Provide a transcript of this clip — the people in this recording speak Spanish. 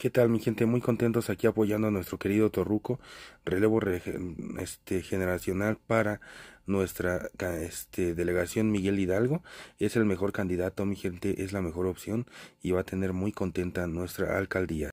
¿Qué tal mi gente? Muy contentos aquí apoyando a nuestro querido Torruco, relevo este, generacional para nuestra este, delegación Miguel Hidalgo. Es el mejor candidato, mi gente, es la mejor opción y va a tener muy contenta nuestra alcaldía.